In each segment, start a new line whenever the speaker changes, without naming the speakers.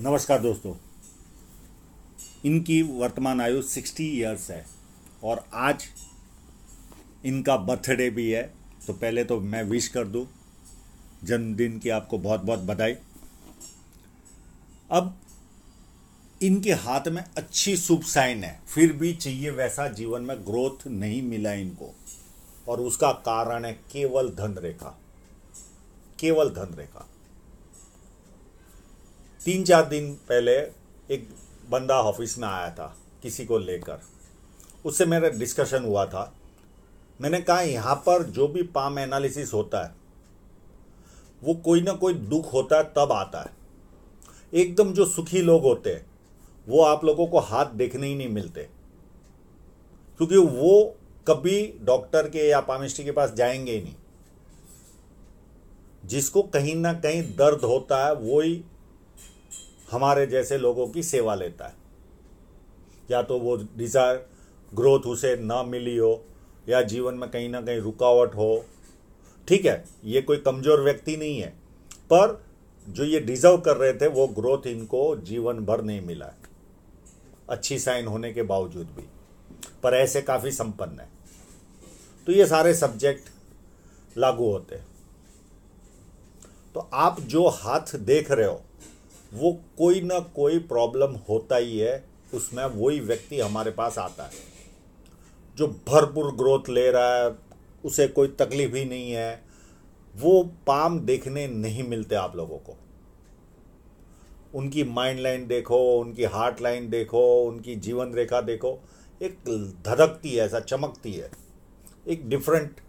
नमस्कार दोस्तों इनकी वर्तमान आयु सिक्सटी ईयर्स है और आज इनका बर्थडे भी है तो पहले तो मैं विश कर दूं जन्मदिन की आपको बहुत बहुत बधाई अब इनके हाथ में अच्छी शुभ साइन है फिर भी चाहिए वैसा जीवन में ग्रोथ नहीं मिला इनको और उसका कारण है केवल धन रेखा केवल धन रेखा तीन चार दिन पहले एक बंदा ऑफिस में आया था किसी को लेकर उससे मेरा डिस्कशन हुआ था मैंने कहा यहाँ पर जो भी पाम एनालिसिस होता है वो कोई ना कोई दुख होता है तब आता है एकदम जो सुखी लोग होते हैं वो आप लोगों को हाथ देखने ही नहीं मिलते क्योंकि वो कभी डॉक्टर के या पामिस्ट्री के पास जाएंगे ही नहीं जिसको कहीं ना कहीं दर्द होता है वो ही हमारे जैसे लोगों की सेवा लेता है या तो वो डिज़ायर ग्रोथ उसे ना मिली हो या जीवन में कहीं ना कहीं रुकावट हो ठीक है ये कोई कमज़ोर व्यक्ति नहीं है पर जो ये डिज़र्व कर रहे थे वो ग्रोथ इनको जीवन भर नहीं मिला है अच्छी साइन होने के बावजूद भी पर ऐसे काफ़ी संपन्न है तो ये सारे सब्जेक्ट लागू होते हैं तो आप जो हाथ देख रहे हो वो कोई ना कोई प्रॉब्लम होता ही है उसमें वही व्यक्ति हमारे पास आता है जो भरपूर ग्रोथ ले रहा है उसे कोई तकलीफ ही नहीं है वो पाम देखने नहीं मिलते आप लोगों को उनकी माइंड लाइन देखो उनकी हार्ट लाइन देखो उनकी जीवन रेखा देखो एक धधकती है ऐसा चमकती है एक डिफरेंट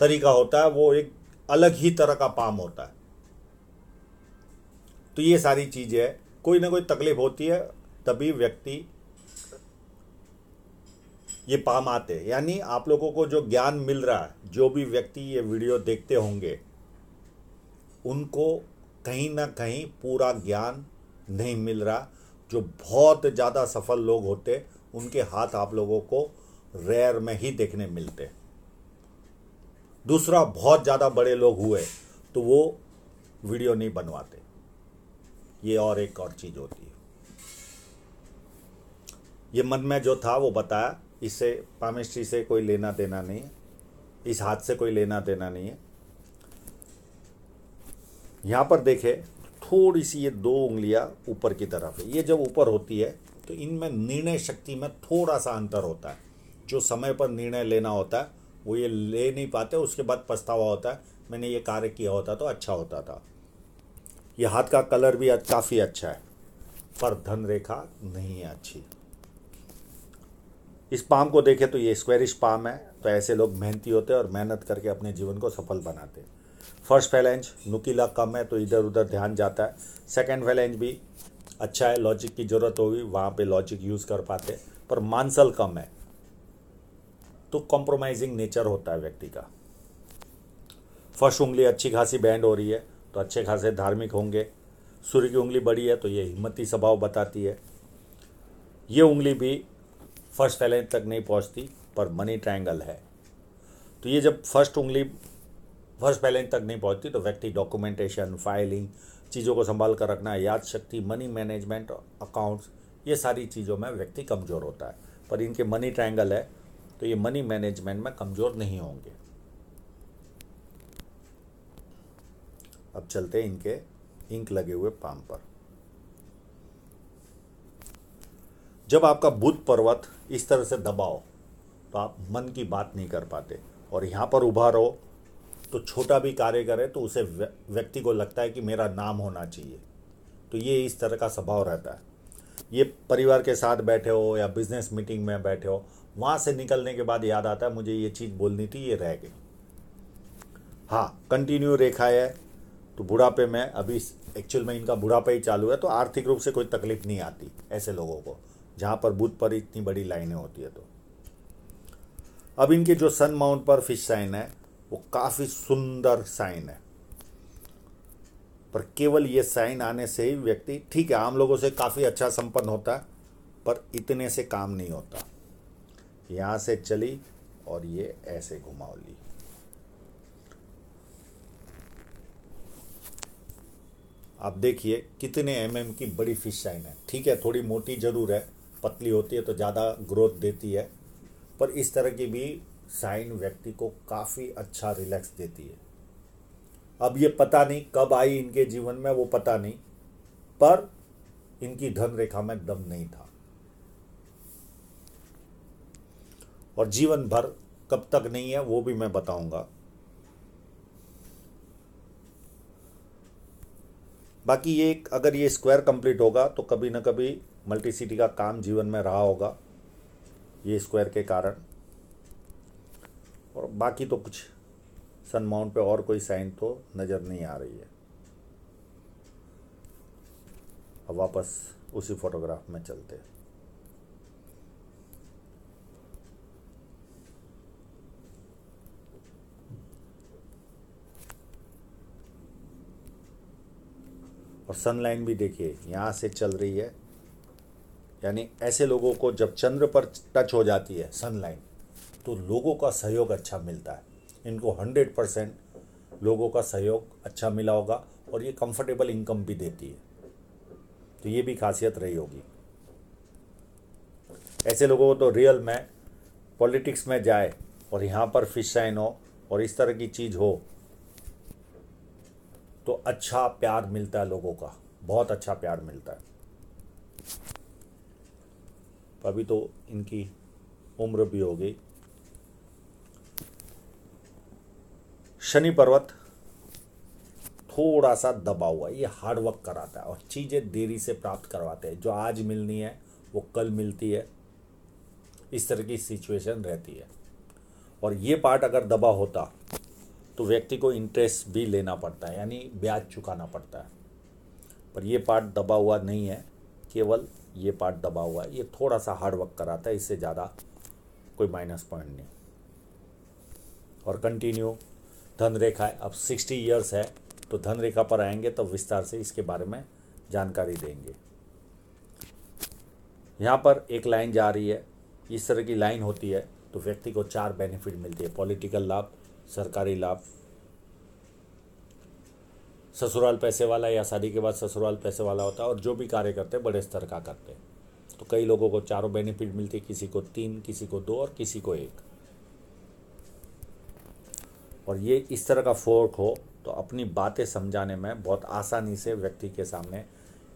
तरीका होता है वो एक अलग ही तरह का पाम होता है तो ये सारी चीज़ें है कोई ना कोई तकलीफ होती है तभी व्यक्ति ये पाम आते हैं यानी आप लोगों को जो ज्ञान मिल रहा है जो भी व्यक्ति ये वीडियो देखते होंगे उनको कहीं ना कहीं पूरा ज्ञान नहीं मिल रहा जो बहुत ज़्यादा सफल लोग होते उनके हाथ आप लोगों को रेयर में ही देखने मिलते दूसरा बहुत ज़्यादा बड़े लोग हुए तो वो वीडियो नहीं बनवाते ये और एक और चीज़ होती है ये मन में जो था वो बताया इससे पामिस्ट्री से कोई लेना देना नहीं है इस हाथ से कोई लेना देना नहीं है यहाँ पर देखे थोड़ी सी ये दो उंगलियाँ ऊपर की तरफ है ये जब ऊपर होती है तो इनमें निर्णय शक्ति में थोड़ा सा अंतर होता है जो समय पर निर्णय लेना होता है वो ये ले नहीं पाते उसके बाद पछतावा होता है मैंने ये कार्य किया होता तो अच्छा होता था ये हाथ का कलर भी काफ़ी अच्छा है पर धन रेखा नहीं है अच्छी इस पाम को देखें तो ये स्क्वेरिश पाम है तो ऐसे लोग मेहनती होते हैं और मेहनत करके अपने जीवन को सफल बनाते हैं फर्स्ट फैलेंज नुकीला कम है तो इधर उधर ध्यान जाता है सेकेंड फैलेंज भी अच्छा है लॉजिक की ज़रूरत होगी वहाँ पे लॉजिक यूज़ कर पाते पर मानसल कम है तो कॉम्प्रोमाइजिंग नेचर होता है व्यक्ति का फर्स्ट उंगली अच्छी खासी बैंड हो रही है तो अच्छे खासे धार्मिक होंगे सूर्य की उंगली बड़ी है तो ये हिम्मती स्वभाव बताती है ये उंगली भी फर्स्ट एलेंथ तक नहीं पहुंचती पर मनी ट्रायंगल है तो ये जब फर्स्ट उंगली फर्स्ट बैलेंस तक नहीं पहुंचती तो व्यक्ति डॉक्यूमेंटेशन फाइलिंग चीज़ों को संभाल कर रखना याद शक्ति मनी मैनेजमेंट अकाउंट्स ये सारी चीज़ों में व्यक्ति कमज़ोर होता है पर इनके मनी ट्रायंगल है तो ये मनी मैनेजमेंट में कमज़ोर नहीं होंगे अब चलते हैं इनके इंक लगे हुए पाम पर जब आपका बुद्ध पर्वत इस तरह से दबाओ तो आप मन की बात नहीं कर पाते और यहाँ पर उभा रहो तो छोटा भी कार्य करे तो उसे व्यक्ति को लगता है कि मेरा नाम होना चाहिए तो ये इस तरह का स्वभाव रहता है ये परिवार के साथ बैठे हो या बिजनेस मीटिंग में बैठे हो वहाँ से निकलने के बाद याद आता है मुझे ये चीज़ बोलनी थी ये रह गई हाँ कंटिन्यू रेखा है तो बुढ़ापे में अभी एक्चुअल में इनका बुढ़ापा ही चालू है तो आर्थिक रूप से कोई तकलीफ नहीं आती ऐसे लोगों को जहाँ पर बुध पर इतनी बड़ी लाइनें होती है तो अब इनके जो सन माउंट पर फिश साइन है वो काफ़ी सुंदर साइन है पर केवल ये साइन आने से ही व्यक्ति ठीक है आम लोगों से काफ़ी अच्छा संपन्न होता है पर इतने से काम नहीं होता यहाँ से चली और ये ऐसे घुमाओ ली आप देखिए कितने एम mm की बड़ी फिश साइन है ठीक है थोड़ी मोटी ज़रूर है पतली होती है तो ज़्यादा ग्रोथ देती है पर इस तरह की भी साइन व्यक्ति को काफ़ी अच्छा रिलैक्स देती है अब ये पता नहीं कब आई इनके जीवन में वो पता नहीं पर इनकी धन रेखा में दम नहीं था और जीवन भर कब तक नहीं है वो भी मैं बताऊंगा बाकी ये अगर ये स्क्वायर कंप्लीट होगा तो कभी ना कभी मल्टीसिटी का काम जीवन में रहा होगा ये स्क्वायर के कारण और बाकी तो कुछ सन माउंट पे और कोई साइन तो नज़र नहीं आ रही है अब वापस उसी फोटोग्राफ में चलते हैं और सनलाइन भी देखिए यहाँ से चल रही है यानी ऐसे लोगों को जब चंद्र पर टच हो जाती है सनलाइन तो लोगों का सहयोग अच्छा मिलता है इनको हंड्रेड परसेंट लोगों का सहयोग अच्छा मिला होगा और ये कंफर्टेबल इनकम भी देती है तो ये भी खासियत रही होगी ऐसे लोगों को तो रियल में पॉलिटिक्स में जाए और यहाँ पर फिश साइन हो और इस तरह की चीज़ हो तो अच्छा प्यार मिलता है लोगों का बहुत अच्छा प्यार मिलता है अभी तो इनकी उम्र भी हो गई शनि पर्वत थोड़ा सा दबा हुआ ये हार्ड वर्क कराता है और चीज़ें देरी से प्राप्त करवाते हैं जो आज मिलनी है वो कल मिलती है इस तरह की सिचुएशन रहती है और ये पार्ट अगर दबा होता तो व्यक्ति को इंटरेस्ट भी लेना पड़ता है यानी ब्याज चुकाना पड़ता है पर यह पार्ट दबा हुआ नहीं है केवल ये पार्ट दबा हुआ है ये थोड़ा सा हार्ड वर्क कराता है इससे ज़्यादा कोई माइनस पॉइंट नहीं और कंटिन्यू धन रेखा अब सिक्सटी ईयर्स है तो धन रेखा पर आएंगे तब तो विस्तार से इसके बारे में जानकारी देंगे यहाँ पर एक लाइन जा रही है इस तरह की लाइन होती है तो व्यक्ति को चार बेनिफिट मिलती है पॉलिटिकल लाभ सरकारी लाभ ससुराल पैसे वाला या शादी के बाद ससुराल पैसे वाला होता है और जो भी कार्य करते बड़े स्तर का करते तो कई लोगों को चारों बेनिफिट मिलती किसी को तीन किसी को दो और किसी को एक और ये इस तरह का फोर्क हो तो अपनी बातें समझाने में बहुत आसानी से व्यक्ति के सामने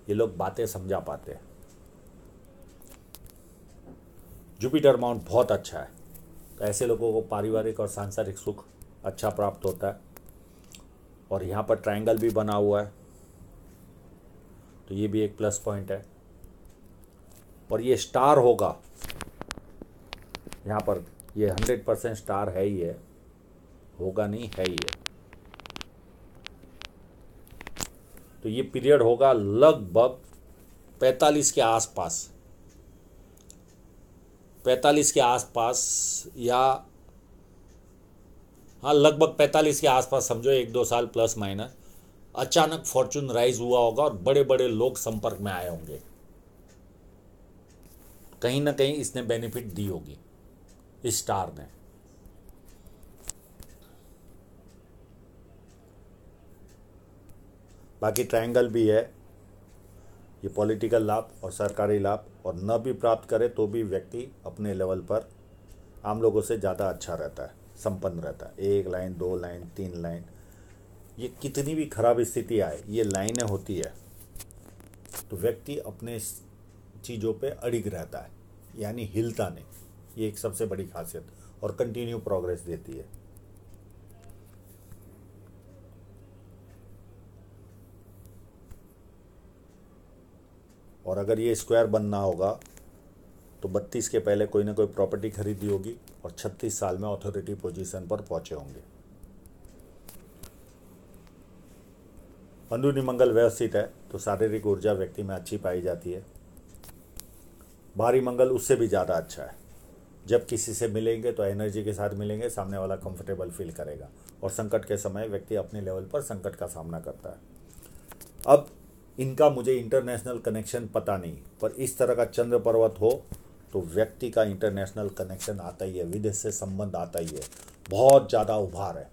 ये लोग बातें समझा पाते हैं जुपिटर माउंट बहुत अच्छा है तो ऐसे लोगों को पारिवारिक और सांसारिक सुख अच्छा प्राप्त होता है और यहाँ पर ट्रायंगल भी बना हुआ है तो ये भी एक प्लस पॉइंट है और ये स्टार होगा यहाँ पर ये हंड्रेड परसेंट स्टार है ही है होगा नहीं है ही है तो ये पीरियड होगा लगभग पैंतालीस के आसपास पैंतालीस के आसपास या हाँ लगभग पैंतालीस के आसपास समझो एक दो साल प्लस माइनस अचानक फॉर्चून राइज हुआ होगा और बड़े बड़े लोग संपर्क में आए होंगे कहीं ना कहीं इसने बेनिफिट दी होगी इस स्टार ने बाकी ट्रायंगल भी है ये पॉलिटिकल लाभ और सरकारी लाभ और न भी प्राप्त करे तो भी व्यक्ति अपने लेवल पर आम लोगों से ज़्यादा अच्छा रहता है संपन्न रहता है एक लाइन दो लाइन तीन लाइन ये कितनी भी खराब स्थिति आए ये लाइनें होती है तो व्यक्ति अपने चीज़ों पे अड़िग रहता है यानी हिलता नहीं ये एक सबसे बड़ी खासियत और कंटिन्यू प्रोग्रेस देती है और अगर ये स्क्वायर बनना होगा तो बत्तीस के पहले कोई ना कोई प्रॉपर्टी खरीदी होगी और छत्तीस साल में अथॉरिटी पोजीशन पर पहुंचे होंगे अंदरूनी मंगल व्यवस्थित है तो शारीरिक ऊर्जा व्यक्ति में अच्छी पाई जाती है भारी मंगल उससे भी ज़्यादा अच्छा है जब किसी से मिलेंगे तो एनर्जी के साथ मिलेंगे सामने वाला कंफर्टेबल फील करेगा और संकट के समय व्यक्ति अपने लेवल पर संकट का सामना करता है अब इनका मुझे इंटरनेशनल कनेक्शन पता नहीं पर इस तरह का चंद्र पर्वत हो तो व्यक्ति का इंटरनेशनल कनेक्शन आता ही है विदेश से संबंध आता ही है बहुत ज़्यादा उभार है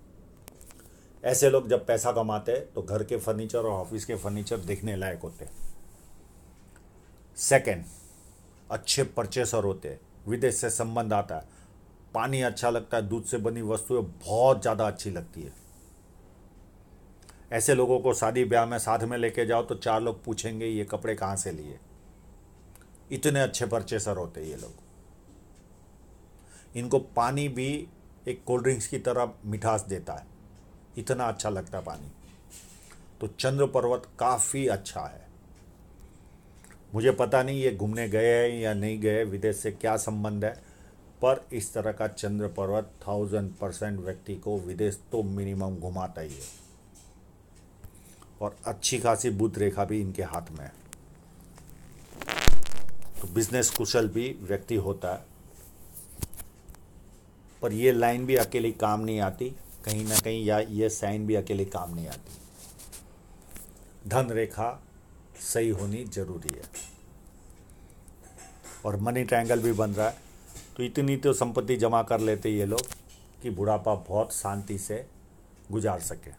ऐसे लोग जब पैसा कमाते हैं तो घर के फर्नीचर और ऑफिस के फर्नीचर देखने लायक होते हैं सेकेंड अच्छे परचेसर होते हैं विदेश से संबंध आता है पानी अच्छा लगता है दूध से बनी वस्तुएं बहुत ज़्यादा अच्छी लगती है ऐसे लोगों को शादी ब्याह में साथ में लेके जाओ तो चार लोग पूछेंगे ये कपड़े कहाँ से लिए इतने अच्छे परचेसर होते ये लोग इनको पानी भी एक कोल्ड ड्रिंक्स की तरह मिठास देता है इतना अच्छा लगता पानी तो चंद्र पर्वत काफ़ी अच्छा है मुझे पता नहीं ये घूमने गए हैं या नहीं गए विदेश से क्या संबंध है पर इस तरह का चंद्र पर्वत थाउजेंड परसेंट व्यक्ति को विदेश तो मिनिमम घुमाता ही है और अच्छी खासी बुद्ध रेखा भी इनके हाथ में है तो बिजनेस कुशल भी व्यक्ति होता है पर ये लाइन भी अकेली काम नहीं आती कहीं ना कहीं या ये साइन भी अकेले काम नहीं आती धन रेखा सही होनी जरूरी है और मनी ट्रायंगल भी बन रहा है तो इतनी तो संपत्ति जमा कर लेते ये लोग कि बुढ़ापा बहुत शांति से गुजार सके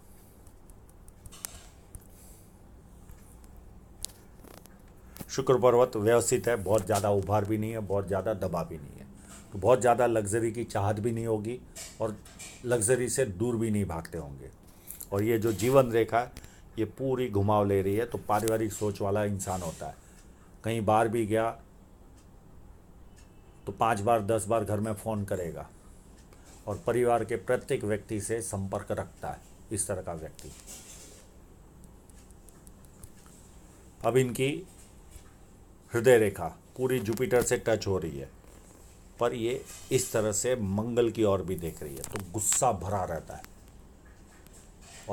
शुक्र पर्वत व्यवस्थित है बहुत ज़्यादा उभार भी नहीं है बहुत ज़्यादा दबा भी नहीं है तो बहुत ज़्यादा लग्जरी की चाहत भी नहीं होगी और लग्जरी से दूर भी नहीं भागते होंगे और ये जो जीवन रेखा है ये पूरी घुमाव ले रही है तो पारिवारिक सोच वाला इंसान होता है कहीं बाहर भी गया तो पाँच बार दस बार घर में फ़ोन करेगा और परिवार के प्रत्येक व्यक्ति से संपर्क रखता है इस तरह का व्यक्ति अब इनकी हृदय रेखा पूरी जुपिटर से टच हो रही है पर ये इस तरह से मंगल की ओर भी देख रही है तो गुस्सा भरा रहता है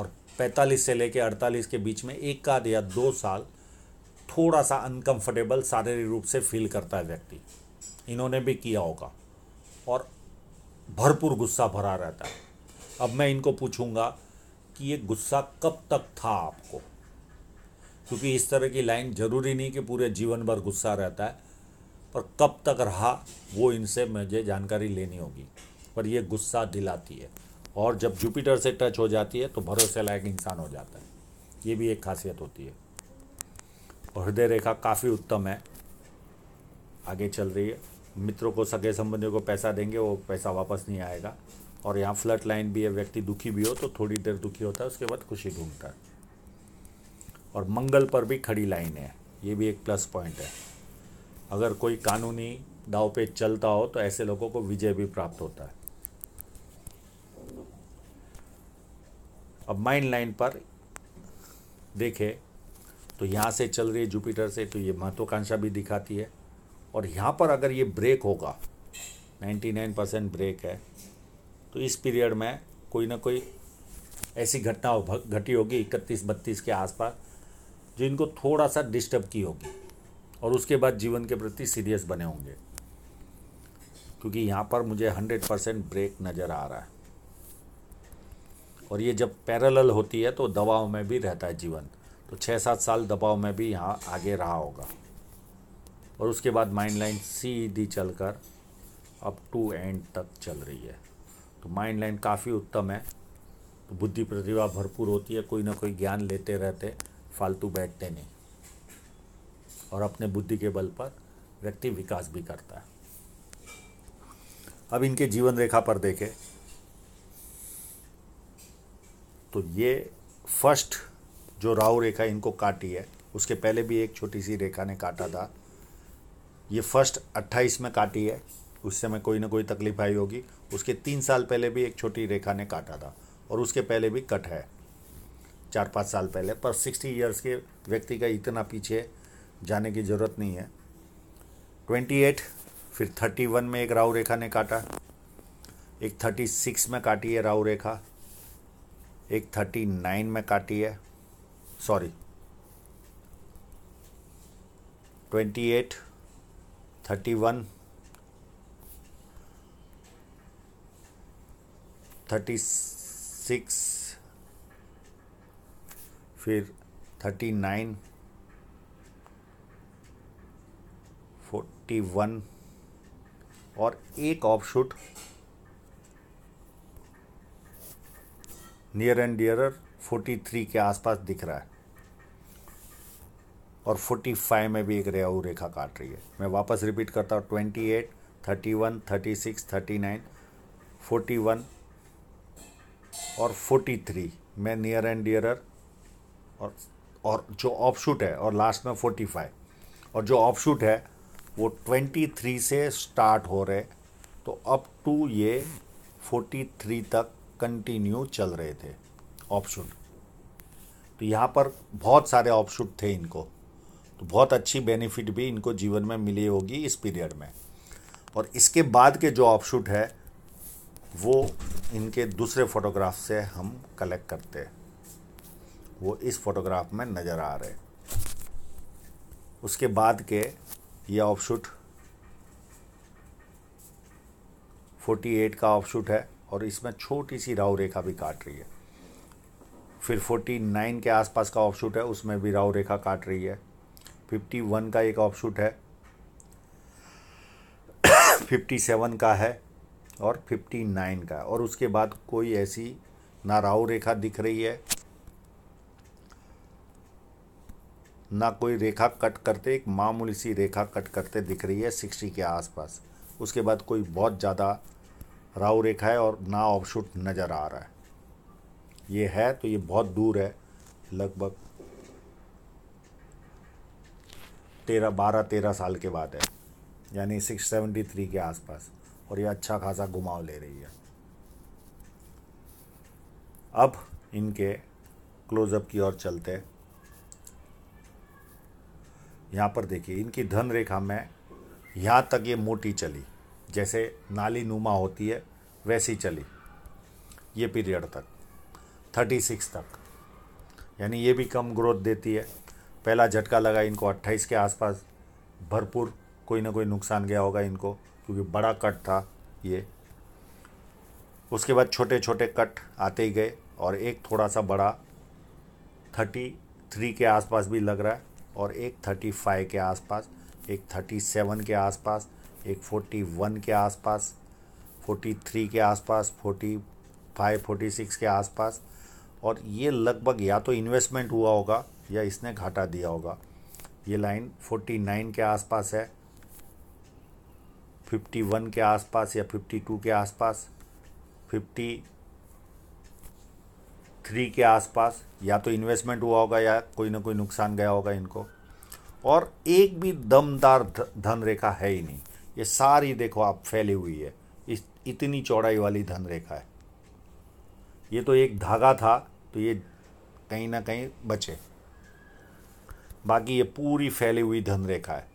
और 45 से लेकर 48 के बीच में एक आध या दो साल थोड़ा सा अनकंफर्टेबल शारीरिक रूप से फील करता है व्यक्ति इन्होंने भी किया होगा और भरपूर गुस्सा भरा रहता है अब मैं इनको पूछूंगा कि ये गुस्सा कब तक था आपको क्योंकि इस तरह की लाइन जरूरी नहीं कि पूरे जीवन भर गुस्सा रहता है पर कब तक रहा वो इनसे मुझे जानकारी लेनी होगी पर ये गुस्सा दिलाती है और जब जुपिटर से टच हो जाती है तो भरोसे लायक इंसान हो जाता है ये भी एक खासियत होती है और हृदय रेखा काफ़ी उत्तम है आगे चल रही है मित्रों को सगे संबंधियों को पैसा देंगे वो पैसा वापस नहीं आएगा और यहाँ फ्लट लाइन भी है व्यक्ति दुखी भी हो तो थोड़ी देर दुखी होता है उसके बाद खुशी ढूंढता है और मंगल पर भी खड़ी लाइन है ये भी एक प्लस पॉइंट है अगर कोई कानूनी दाव पे चलता हो तो ऐसे लोगों को विजय भी प्राप्त होता है अब माइंड लाइन पर देखें तो यहाँ से चल रही है जुपिटर से तो ये महत्वाकांक्षा भी दिखाती है और यहाँ पर अगर ये ब्रेक होगा 99 परसेंट ब्रेक है तो इस पीरियड में कोई ना कोई ऐसी घटना घटी होगी इकतीस बत्तीस के आसपास जो इनको थोड़ा सा डिस्टर्ब की होगी और उसके बाद जीवन के प्रति सीरियस बने होंगे क्योंकि यहाँ पर मुझे हंड्रेड परसेंट ब्रेक नज़र आ रहा है और ये जब पैरेलल होती है तो दबाव में भी रहता है जीवन तो छः सात साल दबाव में भी यहाँ आगे रहा होगा और उसके बाद माइंड लाइन सीधी चल कर अप टू एंड तक चल रही है तो माइंड लाइन काफ़ी उत्तम है तो बुद्धि प्रतिभा भरपूर होती है कोई ना कोई ज्ञान लेते रहते फालतू बैठते नहीं और अपने बुद्धि के बल पर व्यक्ति विकास भी करता है अब इनके जीवन रेखा पर देखें तो ये फर्स्ट जो राहु रेखा इनको काटी है उसके पहले भी एक छोटी सी रेखा ने काटा था ये फर्स्ट अट्ठाईस में काटी है उस समय कोई ना कोई तकलीफ आई होगी उसके तीन साल पहले भी एक छोटी रेखा ने काटा था और उसके पहले भी कट है चार पाँच साल पहले पर सिक्सटी ईयर्स के व्यक्ति का इतना पीछे जाने की ज़रूरत नहीं है ट्वेंटी एट फिर थर्टी वन में एक राहु रेखा ने काटा एक थर्टी सिक्स में काटी है राहु रेखा एक थर्टी नाइन में काटी है sorry twenty eight thirty one thirty six फिर थर्टी नाइन फोर्टी वन और एक offshoot near and dearer forty three के आसपास दिख रहा है और फोर्टी फाइव में भी एक रेहू रेखा काट रही है मैं वापस रिपीट करता हूँ twenty eight thirty one thirty six thirty nine forty one और फोर्टी थ्री मैं नियर एंड डियरर और और जो ऑफ शूट है और लास्ट में फोर्टी फाइव और जो ऑफ शूट है वो ट्वेंटी थ्री से स्टार्ट हो रहे तो अप टू ये फोर्टी थ्री तक कंटिन्यू चल रहे थे ऑफ शूट तो यहाँ पर बहुत सारे ऑफ शूट थे इनको तो बहुत अच्छी बेनिफिट भी इनको जीवन में मिली होगी इस पीरियड में और इसके बाद के जो ऑफ शूट है वो इनके दूसरे फोटोग्राफ से हम कलेक्ट करते हैं वो इस फोटोग्राफ में नज़र आ रहे उसके बाद के ये ऑफशूट 48 का ऑफशूट है और इसमें छोटी सी राव रेखा भी काट रही है फिर 49 के आसपास का ऑफशूट है उसमें भी राव रेखा काट रही है 51 का एक ऑफशूट है 57 का है और 59 का है और उसके बाद कोई ऐसी ना राव रेखा दिख रही है ना कोई रेखा कट करते एक मामूली सी रेखा कट करते दिख रही है सिक्सटी के आसपास उसके बाद कोई बहुत ज़्यादा राव रेखा है और ना ऑफशूट नज़र आ रहा है ये है तो ये बहुत दूर है लगभग तेरह बारह तेरह साल के बाद है यानी सिक्स सेवेंटी थ्री के आसपास और ये अच्छा खासा घुमाव ले रही है अब इनके क्लोज़अप की ओर चलते हैं यहाँ पर देखिए इनकी धन रेखा में यहाँ तक ये मोटी चली जैसे नाली नुमा होती है वैसी चली ये पीरियड तक थर्टी सिक्स तक यानी ये भी कम ग्रोथ देती है पहला झटका लगा इनको अट्ठाईस के आसपास भरपूर कोई ना कोई नुकसान गया होगा इनको क्योंकि बड़ा कट था ये उसके बाद छोटे छोटे कट आते ही गए और एक थोड़ा सा बड़ा थर्टी थ्री के आसपास भी लग रहा है और एक थर्टी फाइव के आसपास एक थर्टी सेवन के आसपास एक फोर्टी वन के आसपास फोर्टी थ्री के आसपास फोर्टी फाइव फोर्टी सिक्स के आसपास और ये लगभग या तो इन्वेस्टमेंट हुआ होगा या इसने घाटा दिया होगा ये लाइन फोर्टी नाइन के आसपास है फिफ्टी वन के आसपास या फिफ्टी टू के आसपास फिफ्टी थ्री के आसपास या तो इन्वेस्टमेंट हुआ होगा या कोई ना कोई नुकसान गया होगा इनको और एक भी दमदार धन रेखा है ही नहीं ये सारी देखो आप फैली हुई है इस इतनी चौड़ाई वाली धन रेखा है ये तो एक धागा था तो ये कहीं ना कहीं बचे बाकी ये पूरी फैली हुई धन रेखा है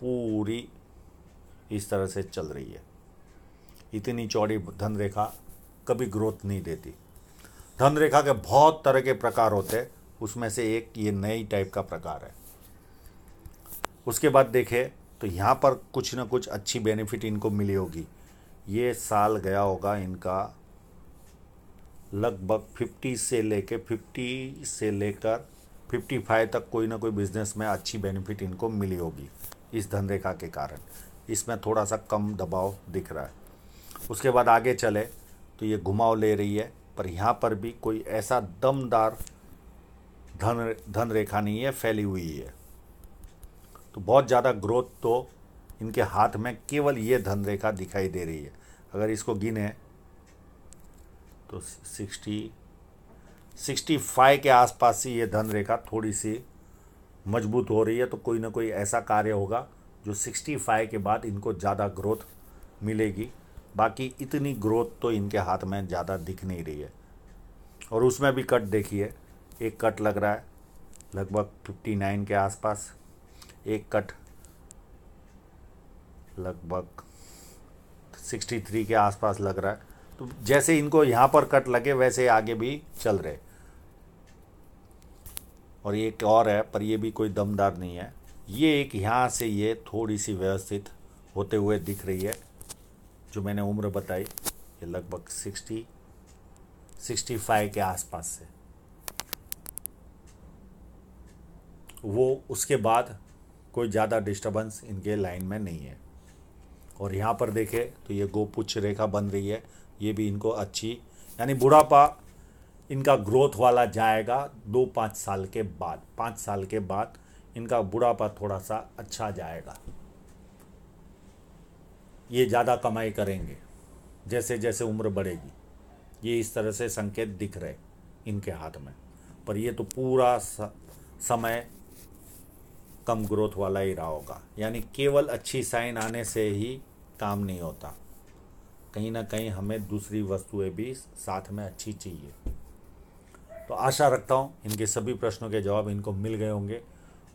पूरी इस तरह से चल रही है इतनी चौड़ी धन रेखा कभी ग्रोथ नहीं देती धन रेखा के बहुत तरह के प्रकार होते हैं उसमें से एक ये नई टाइप का प्रकार है उसके बाद देखें तो यहाँ पर कुछ ना कुछ अच्छी बेनिफिट इनको मिली होगी ये साल गया होगा इनका लगभग फिफ्टी से लेके फिफ्टी से लेकर फिफ्टी फाइव तक कोई ना कोई बिजनेस में अच्छी बेनिफिट इनको मिली होगी इस धन रेखा के कारण इसमें थोड़ा सा कम दबाव दिख रहा है उसके बाद आगे चले तो ये घुमाव ले रही है पर यहाँ पर भी कोई ऐसा दमदार धन धन रेखा नहीं है फैली हुई है तो बहुत ज़्यादा ग्रोथ तो इनके हाथ में केवल ये धन रेखा दिखाई दे रही है अगर इसको गिने तो सिक्सटी सिक्सटी फाइव के आसपास से ये धन रेखा थोड़ी सी मजबूत हो रही है तो कोई ना कोई ऐसा कार्य होगा जो सिक्सटी फाइव के बाद इनको ज़्यादा ग्रोथ मिलेगी बाकी इतनी ग्रोथ तो इनके हाथ में ज़्यादा दिख नहीं रही है और उसमें भी कट देखिए एक कट लग रहा है लगभग 59 के आसपास एक कट लगभग 63 के आसपास लग रहा है तो जैसे इनको यहाँ पर कट लगे वैसे आगे भी चल रहे और ये एक और है पर ये भी कोई दमदार नहीं है ये एक यहाँ से ये थोड़ी सी व्यवस्थित होते हुए दिख रही है जो मैंने उम्र बताई ये लगभग सिक्सटी सिक्सटी फाइव के आसपास से वो उसके बाद कोई ज़्यादा डिस्टर्बेंस इनके लाइन में नहीं है और यहाँ पर देखें तो ये गोपुच्छ रेखा बन रही है ये भी इनको अच्छी यानी बुढ़ापा इनका ग्रोथ वाला जाएगा दो पाँच साल के बाद पाँच साल के बाद इनका बुढ़ापा थोड़ा सा अच्छा जाएगा ये ज़्यादा कमाई करेंगे जैसे जैसे उम्र बढ़ेगी ये इस तरह से संकेत दिख रहे इनके हाथ में पर ये तो पूरा समय कम ग्रोथ वाला ही रहा होगा यानी केवल अच्छी साइन आने से ही काम नहीं होता कहीं ना कहीं हमें दूसरी वस्तुएं भी साथ में अच्छी चाहिए तो आशा रखता हूँ इनके सभी प्रश्नों के जवाब इनको मिल गए होंगे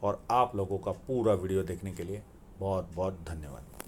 और आप लोगों का पूरा वीडियो देखने के लिए बहुत बहुत धन्यवाद